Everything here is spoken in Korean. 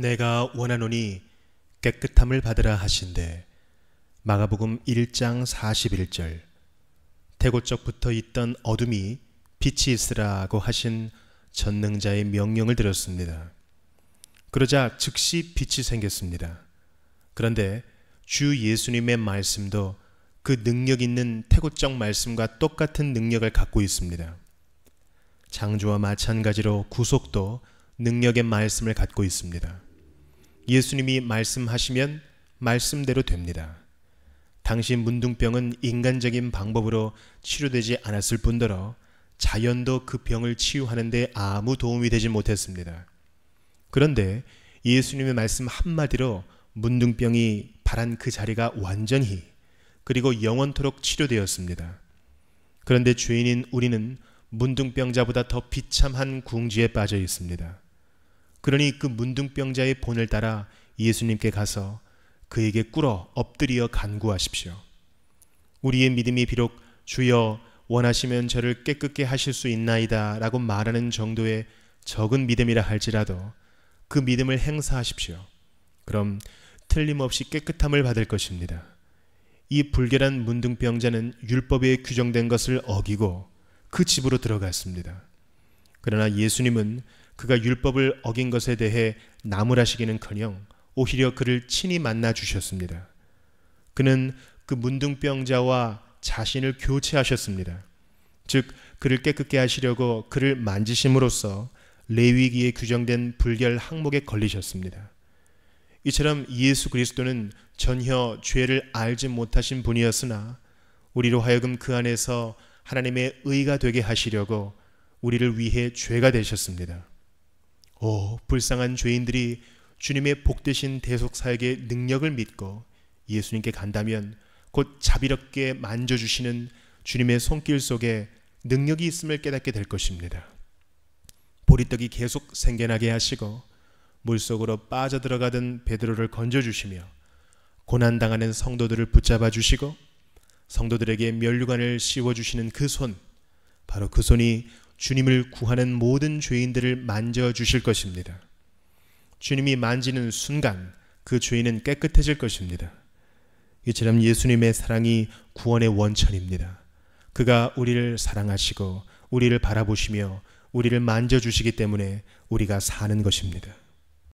내가 원하노니 깨끗함을 받으라 하신대 마가복음 1장 41절 태고적부터 있던 어둠이 빛이 있으라고 하신 전능자의 명령을 들었습니다. 그러자 즉시 빛이 생겼습니다. 그런데 주 예수님의 말씀도 그 능력 있는 태고적 말씀과 똑같은 능력을 갖고 있습니다. 장주와 마찬가지로 구속도 능력의 말씀을 갖고 있습니다. 예수님이 말씀하시면 말씀대로 됩니다. 당신 문둥병은 인간적인 방법으로 치료되지 않았을 뿐더러 자연도 그 병을 치유하는데 아무 도움이 되지 못했습니다. 그런데 예수님의 말씀 한마디로 문둥병이 바란 그 자리가 완전히 그리고 영원토록 치료되었습니다. 그런데 죄인인 우리는 문둥병자보다 더 비참한 궁지에 빠져 있습니다. 그러니 그 문둥병자의 본을 따라 예수님께 가서 그에게 꿇어 엎드리어 간구하십시오. 우리의 믿음이 비록 주여 원하시면 저를 깨끗게 하실 수 있나이다 라고 말하는 정도의 적은 믿음이라 할지라도 그 믿음을 행사하십시오. 그럼 틀림없이 깨끗함을 받을 것입니다. 이 불결한 문둥병자는 율법에 규정된 것을 어기고 그 집으로 들어갔습니다. 그러나 예수님은 그가 율법을 어긴 것에 대해 나무라시기는커녕 오히려 그를 친히 만나 주셨습니다. 그는 그 문둥병자와 자신을 교체하셨습니다. 즉 그를 깨끗게 하시려고 그를 만지심으로써 레위기에 규정된 불결 항목에 걸리셨습니다. 이처럼 예수 그리스도는 전혀 죄를 알지 못하신 분이었으나 우리로 하여금 그 안에서 하나님의 의가 되게 하시려고 우리를 위해 죄가 되셨습니다. 오, 불쌍한 죄인들이 주님의 복되신 대속사역의 능력을 믿고 예수님께 간다면 곧 자비롭게 만져주시는 주님의 손길 속에 능력이 있음을 깨닫게 될 것입니다. 보리떡이 계속 생겨나게 하시고 물속으로 빠져들어가던 베드로를 건져주시며 고난당하는 성도들을 붙잡아 주시고 성도들에게 면류관을 씌워주시는 그 손, 바로 그 손이 주님을 구하는 모든 죄인들을 만져주실 것입니다. 주님이 만지는 순간 그 죄인은 깨끗해질 것입니다. 이처럼 예수님의 사랑이 구원의 원천입니다. 그가 우리를 사랑하시고 우리를 바라보시며 우리를 만져주시기 때문에 우리가 사는 것입니다.